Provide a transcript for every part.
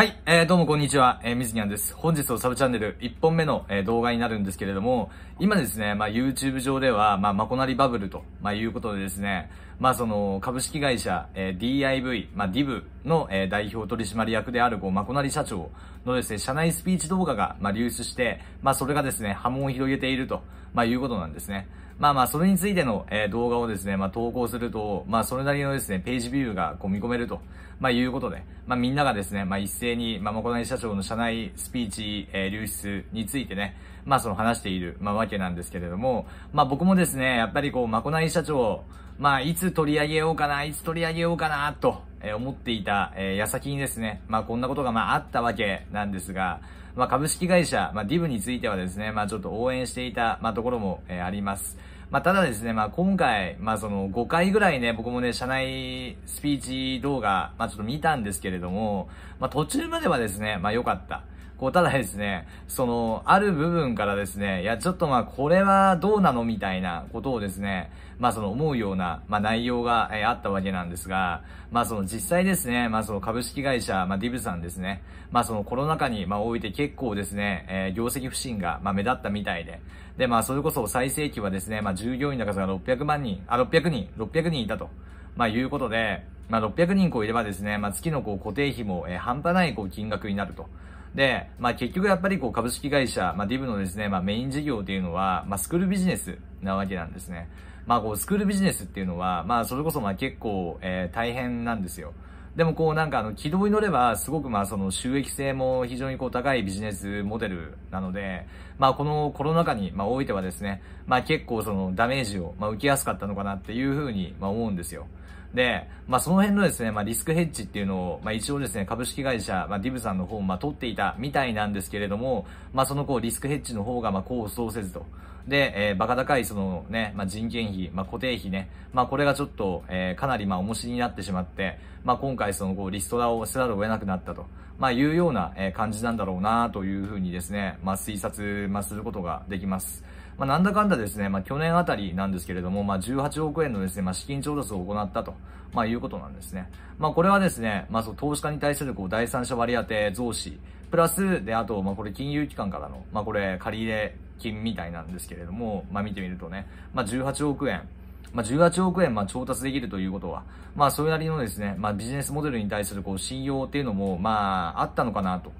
はい、えー、どうもこんにちは、えー、みずにゃんです。本日のサブチャンネル1本目の、えー、動画になるんですけれども、今ですね、まあ、YouTube 上では、まあ、まこなりバブルと、まあ、いうことでですね、まあその株式会社、えー、DIV、まあ DIV の、えー、代表取締役である、こう、まこなり社長のですね、社内スピーチ動画が、まあ、流出して、まあそれがですね、波紋を広げていると、まあいうことなんですね。まあまあ、それについての、えー、動画をですね、まあ投稿すると、まあそれなりのですね、ページビューがこう見込めると、まあいうことで、まあみんながですね、まあ一斉に、まあまこなり社長の社内スピーチ、えー、流出についてね、まあその話している、まあわけなんですけれども、まあ僕もですね、やっぱりこう、まこない社長、まあいつ取り上げようかな、いつ取り上げようかな、と、思っていた、え矢先にですね、まあこんなことがまああったわけなんですが、まあ株式会社、まあ DIV についてはですね、まあちょっと応援していた、まあところも、えあります。まあ、ただですね、まあ、今回、まあ、その、5回ぐらいね、僕もね、社内スピーチ動画、まあ、ちょっと見たんですけれども、まあ、途中まではですね、まあ、良かった。こう、ただですね、その、ある部分からですね、いや、ちょっとまあ、これはどうなのみたいなことをですね、まあ、その思うような、まあ、内容が、えー、あったわけなんですが、まあ、その実際ですね、まあ、その株式会社、まあ、ディブさんですね、まあ、そのコロナ禍に、まあ、おいて結構ですね、えー、業績不振が、まあ、目立ったみたいで、で、まあ、それこそ最盛期はですね、まあ、従業員の数が600万人、あ、600人、600人いたと、まあ、いうことで、まあ、600人超えいればですね、まあ、月のこう固定費も、えー、半端ないこう金額になると。で、まあ結局やっぱりこう株式会社、まあ DIV のですね、まあメイン事業っていうのは、まあスクールビジネスなわけなんですね。まあこうスクールビジネスっていうのは、まあそれこそまあ結構、えー、大変なんですよ。でもこうなんかあの軌道に乗ればすごくまあその収益性も非常にこう高いビジネスモデルなので、まあこのコロナ禍にまあおいてはですね、まあ結構そのダメージをまあ受けやすかったのかなっていうふうにまあ思うんですよ。で、まあ、その辺のですね、まあ、リスクヘッジっていうのを、まあ、一応ですね、株式会社、まあ、ディブさんの方も、まあ、取っていたみたいなんですけれども、まあ、そのこう、リスクヘッジの方が、まあ、功を奏せずと。で、えー、バカ高いそのね、まあ、人件費、まあ、固定費ね、まあ、これがちょっと、えー、かなりまあ、重しになってしまって、まあ、今回そのこう、リストラをせざるを得なくなったと、まあ、いうような、え感じなんだろうなというふうにですね、まあ、推察、まあ、することができます。まあ、なんだかんだですね、まあ、去年あたりなんですけれども、まあ、18億円のですね、まあ、資金調達を行ったと、まあ、いうことなんですね。まあ、これはですね、まあ、そう、投資家に対するこう、第三者割当増資、プラス、で、あと、まあ、これ金融機関からの、まあ、これ借入金みたいなんですけれども、まあ、見てみるとね、まあ、18億円、まあ、18億円まあ調達できるということは、まあ、それなりのですね、まあ、ビジネスモデルに対するこう信用っていうのも、まあ、あったのかなと。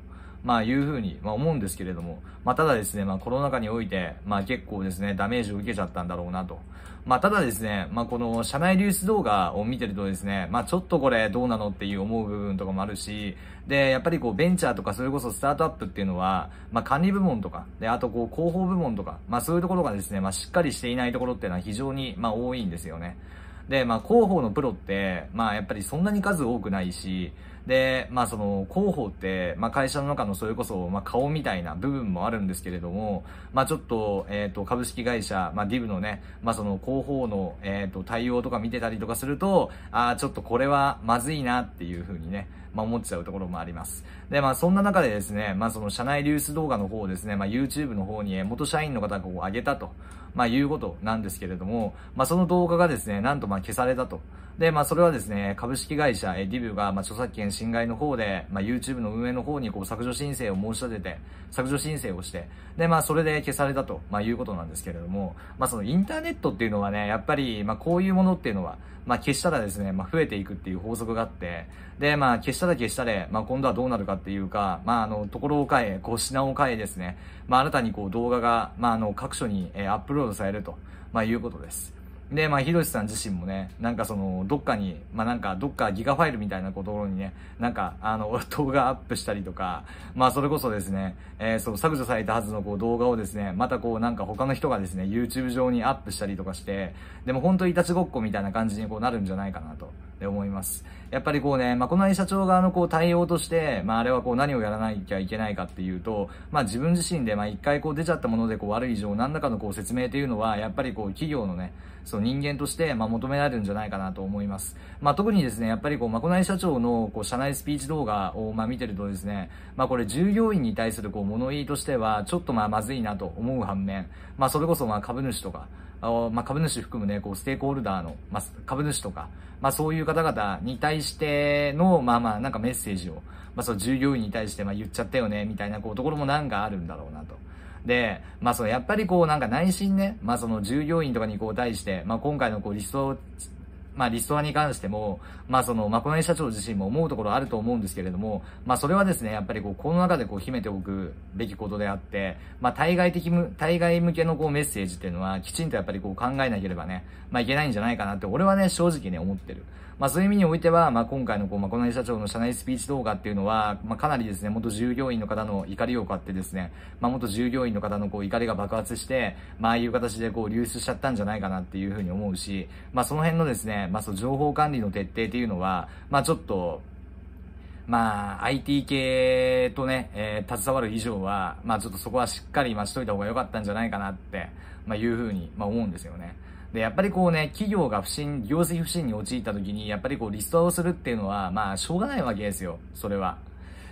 まあいうふうに、まあ、思うんですけれども、まあただですね、まあコロナ禍において、まあ結構ですね、ダメージを受けちゃったんだろうなと。まあただですね、まあこの社内流出動画を見てるとですね、まあちょっとこれどうなのっていう思う部分とかもあるし、で、やっぱりこうベンチャーとかそれこそスタートアップっていうのは、まあ管理部門とか、で、あとこう広報部門とか、まあそういうところがですね、まあしっかりしていないところっていうのは非常にまあ多いんですよね。で、まあ広報のプロって、まあやっぱりそんなに数多くないし、で、まあその広報って、まあ会社の中のそれこそ、まあ顔みたいな部分もあるんですけれども、まあちょっと、えっ、ー、と、株式会社、まあ DIV のね、まあその広報の、えっ、ー、と、対応とか見てたりとかすると、ああ、ちょっとこれはまずいなっていうふうにね、まあ、思っちゃうところもあります。で、まあ、そんな中でですね、まあ、その社内流出動画の方をですね、まあ、YouTube の方に元社員の方がこう上げたと、まあ、いうことなんですけれども、まあ、その動画がですね、なんとまあ、消されたと。で、まあ、それはですね、株式会社、え、ディブが、まあ、著作権侵害の方で、まあ、YouTube の運営の方に、こう、削除申請を申し立てて、削除申請をして、で、まあ、それで消されたと、まあ、いうことなんですけれども、まあ、そのインターネットっていうのはね、やっぱり、まあ、こういうものっていうのは、まあ、消したらですね、まあ、増えていくっていう法則があって、で、まあ、消したら消したで、まあ、今度はどうなるかっていうか、まあ、あの、ところを変え、こう、品を変えですね、まあ、新たにこう、動画が、まあ、あの、各所に、えー、アップロードされると、まあ、いうことです。で、まあ、ひろしさん自身もね、なんかその、どっかに、まあなんか、どっかギガファイルみたいなところにね、なんか、あの、動画アップしたりとか、まあそれこそですね、えー、その削除されたはずのこう動画をですね、またこうなんか他の人がですね、YouTube 上にアップしたりとかして、でも本当にいたちごっこみたいな感じにこうなるんじゃないかなと。思います。やっぱりこうね、まあ、この社長側のこう対応として、まあ、あれはこう何をやらなきゃいけないかっていうと、まあ、自分自身で、ま一回こう出ちゃったものでこう悪い以上、何らかのこう説明というのは、やっぱりこう企業のね、そう人間として、ま求められるんじゃないかなと思います。まあ、特にですね、やっぱりこう、まこない社長のこう社内スピーチ動画を、ま見てるとですね、まあ、これ従業員に対するこう物言いとしては、ちょっとままずいなと思う反面、まあ、それこそま株主とか、あのまあ、株主含むね、こう、ステークホルダーの、まあ、株主とか、まあ、そういう方々に対しての、まあまあ、なんかメッセージを、まあ、その従業員に対して、まあ、言っちゃったよね、みたいな、こう、ところもなんかあるんだろうなと。で、まあ、その、やっぱりこう、なんか内心ね、まあ、その従業員とかにこう、対して、まあ、今回のこう、理想まあリストアに関しても、まあその、マコネ社長自身も思うところあると思うんですけれども、まあそれはですね、やっぱりこう、この中でこう、秘めておくべきことであって、まあ対外的、対外向けのこう、メッセージっていうのは、きちんとやっぱりこう、考えなければね、まあいけないんじゃないかなって、俺はね、正直ね、思ってる。まあ、そういう意味においては、まあ、今回のこう、まあ、この社長の社内スピーチ動画っていうのは、まあ、かなりですね、元従業員の方の怒りを買ってですね、まあ、元従業員の方のこう怒りが爆発して、まあ、ああいう形でこう流出しちゃったんじゃないかなっていうふうに思うし、まあ、その辺のですね、まあ、そう情報管理の徹底っていうのは、まあ、ちょっと、まあ、IT 系とね、えー、携わる以上は、まあちょっとそこはしっかりあ、しといた方が良かったんじゃないかなって、まあいうふうに、まあ思うんですよね。で、やっぱりこうね、企業が不振、業績不振に陥った時に、やっぱりこうリストアをするっていうのは、まあ、しょうがないわけですよ。それは。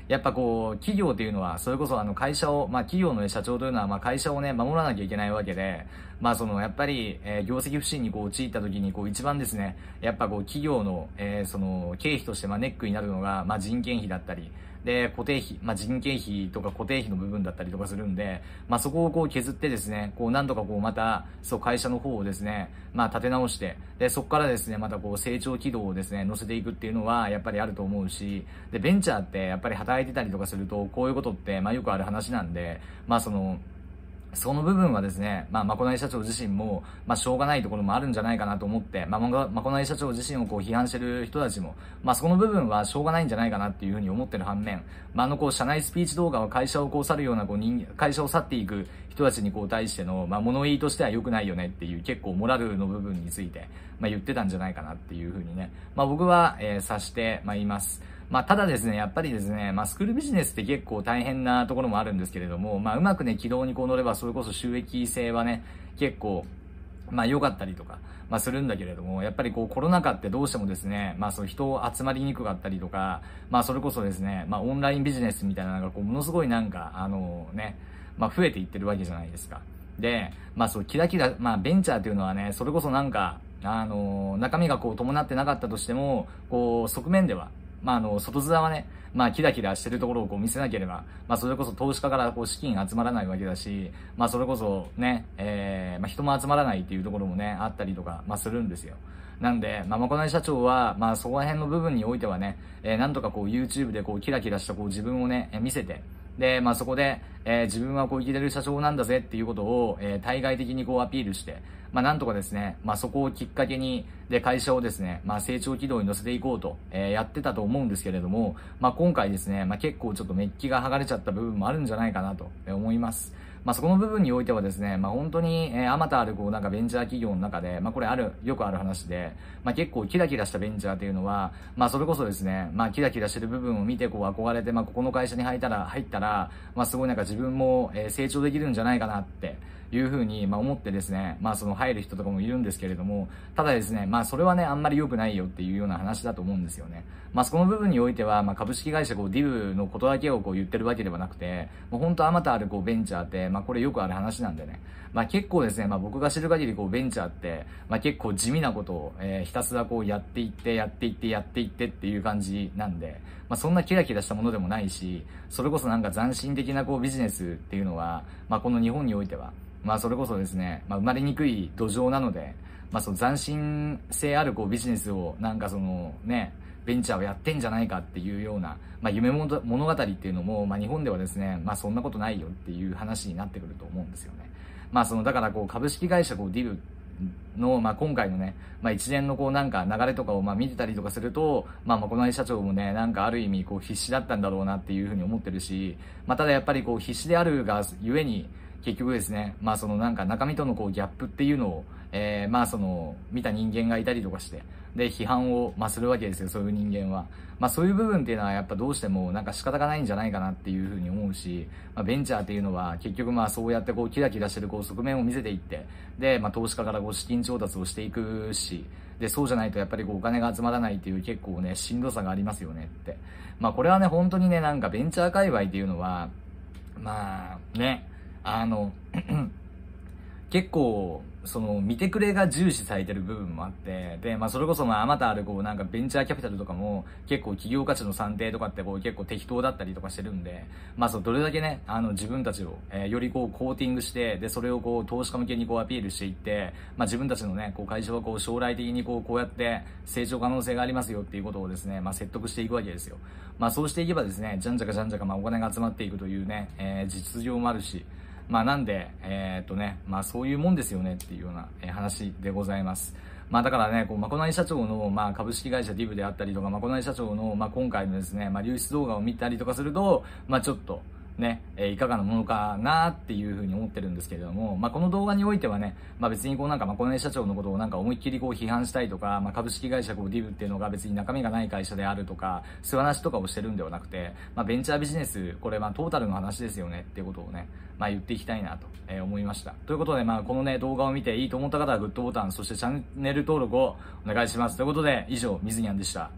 やっぱこう、企業っていうのは、それこそあの会社を、まあ企業の、社長というのは、まあ会社をね、守らなきゃいけないわけで、まあその、やっぱり、えー、業績不振にこう陥った時に、こう一番ですね、やっぱこう企業の、えー、その、経費としてまあネックになるのが、まあ人件費だったり、で、固定費、まあ、人件費とか固定費の部分だったりとかするんで、まあ、そこをこう削ってですね、こう、なんとかこう、また、そう、会社の方をですね、まあ、立て直して、で、そこからですね、またこう、成長軌道をですね、乗せていくっていうのは、やっぱりあると思うし、で、ベンチャーって、やっぱり働いてたりとかすると、こういうことって、まあ、よくある話なんで、まあ、その、その部分はですね、まあ、まこない社長自身も、まあ、しょうがないところもあるんじゃないかなと思って、まあ、まこない社長自身をこう批判してる人たちも、まあ、そこの部分はしょうがないんじゃないかなっていうふうに思ってる反面、まあ、あの、こう、社内スピーチ動画は会社をこう去るような、こう人、会社を去っていく人たちにこう対しての、まあ、物言いとしては良くないよねっていう、結構モラルの部分について、まあ、言ってたんじゃないかなっていうふうにね、まあ、僕は、えー、察してまいます。まあ、ただですね、やっぱりですね、まあ、スクールビジネスって結構大変なところもあるんですけれども、まあ、うまくね、軌道にこう乗れば、それこそ収益性はね、結構、まあ良かったりとか、まあするんだけれども、やっぱりこうコロナ禍ってどうしてもですね、まあそう人を集まりにくかったりとか、まあそれこそですね、まあオンラインビジネスみたいなのがこうものすごいなんか、あのね、まあ増えていってるわけじゃないですか。で、まあそうキラキラ、まあベンチャーっていうのはね、それこそなんか、あの中身がこう伴ってなかったとしても、こう側面では、まあ、あの、外面はね、まあ、キラキラしてるところをこう見せなければ、まあ、それこそ投資家からこう資金集まらないわけだし、まあ、それこそね、えー、まあ、人も集まらないっていうところもね、あったりとか、まあ、するんですよ。なんで、まあ、まこない社長は、まあ、そこら辺の部分においてはね、えー、なんとかこう、YouTube でこう、キラキラしたこう、自分をね、見せて、で、まあ、そこで、えー、自分はこう生きれる社長なんだぜっていうことを、えー、対外的にこうアピールして、まあ、なんとかですね、まあ、そこをきっかけに、で、会社をですね、まあ、成長軌道に乗せていこうと、えー、やってたと思うんですけれども、まあ、今回ですね、まあ、結構ちょっとメッキが剥がれちゃった部分もあるんじゃないかなと思います。まあ、そこの部分においてはですね、まあ、本当に、えー、あまたあるこうなんかベンチャー企業の中で、まあ、これある、よくある話で、まあ、結構キラキラしたベンチャーっていうのは、まあ、それこそですね、まあ、キラキラしてる部分を見てこう憧れて、まあ、ここの会社に入ったら、入ったら、まあ、すごいなんか自分も、えー、成長できるんじゃないかなって、いうふうに、まあ、思ってですね、まあ、その入る人とかもいるんですけれども、ただですね、まあ、それはね、あんまり良くないよっていうような話だと思うんですよね。まあ、そこの部分においては、まあ、株式会社、こう、ディブのことだけをこう言ってるわけではなくて、もう本当あまたあるこう、ベンチャーって、まあ、これよくある話なんでね、まあ、結構ですね、まあ、僕が知る限り、こう、ベンチャーって、まあ、結構地味なことを、えー、ひたすらこう、やっていって、やっていって、やっていってっていう感じなんで、まあ、そんなキラキラしたものでもないし、それこそなんか斬新的なこうビジネスっていうのは、まあ、この日本においては、まあ、それこそですね、まあ、生まれにくい土壌なので、まあ、その斬新性あるこうビジネスを、なんかそのね、ベンチャーをやってんじゃないかっていうような、まあ、夢物語っていうのも、まあ、日本ではですね、まあ、そんなことないよっていう話になってくると思うんですよね。まあ、その、だからこう、株式会社こう、ディの、まあ、今回のね、まあ、一連のこうなんか流れとかをまあ見てたりとかすると、まあ、まこの社長もね、なんかある意味こう必死だったんだろうなっていうふうに思ってるし、まあ、ただやっぱりこう必死であるがゆえに、結局ですね、まあそのなんか中身とのこうギャップっていうのを、えー、まあその見た人間がいたりとかして、で批判を、まあ、するわけですよ、そういう人間は。まあそういう部分っていうのはやっぱどうしてもなんか仕方がないんじゃないかなっていうふうに思うし、まあ、ベンチャーっていうのは結局まあそうやってこうキラキラしてるこう側面を見せていって、で、まあ投資家からこう資金調達をしていくし、で、そうじゃないとやっぱりこうお金が集まらないっていう結構ね、しんどさがありますよねって。まあこれはね、本当にね、なんかベンチャー界隈っていうのは、まあね、あの 結構、その、見てくれが重視されてる部分もあって、で、まあ、それこそ、まあ、あまたある、こう、なんか、ベンチャーキャピタルとかも、結構、企業価値の算定とかって、こう、結構適当だったりとかしてるんで、まあ、そう、どれだけね、あの、自分たちを、えー、よりこう、コーティングして、で、それをこう、投資家向けにこう、アピールしていって、まあ、自分たちのね、こう、会社はこう、将来的にこう、こうやって、成長可能性がありますよっていうことをですね、まあ、説得していくわけですよ。まあ、そうしていけばですね、じゃんじゃかじゃんじゃか、まあ、お金が集まっていくというね、えー、実情もあるし、まあなんで、えー、っとね、まあそういうもんですよねっていうような話でございます。まあだからね、こう、まこない社長の、まあ株式会社ディブであったりとか、まこない社長の、まあ今回のですね、まあ流出動画を見たりとかすると、まあちょっと、ね、えいかがなものかなっていうふうに思ってるんですけれども、まあ、この動画においてはね、まあ、別にこうなんか、まあ、のね。社長のことをなんか思いっきりこう批判したいとか、まあ、株式会社こうディブっていうのが別に中身がない会社であるとか、そうい話とかをしてるんではなくて、まあ、ベンチャービジネス、これまあトータルの話ですよねっていうことをね、まあ、言っていきたいなと、え思いました。ということで、まあ、このね、動画を見ていいと思った方はグッドボタン、そしてチャンネル登録をお願いします。ということで、以上、水にゃんでした。